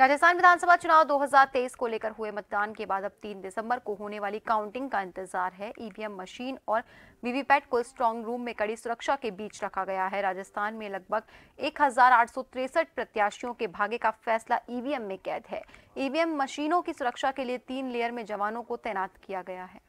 राजस्थान विधानसभा चुनाव 2023 को लेकर हुए मतदान के बाद अब 3 दिसंबर को होने वाली काउंटिंग का इंतजार है ईवीएम मशीन और वीवीपैट को स्ट्रांग रूम में कड़ी सुरक्षा के बीच रखा गया है राजस्थान में लगभग एक प्रत्याशियों के भाग्य का फैसला ईवीएम में कैद है ईवीएम मशीनों की सुरक्षा के लिए तीन लेयर में जवानों को तैनात किया गया है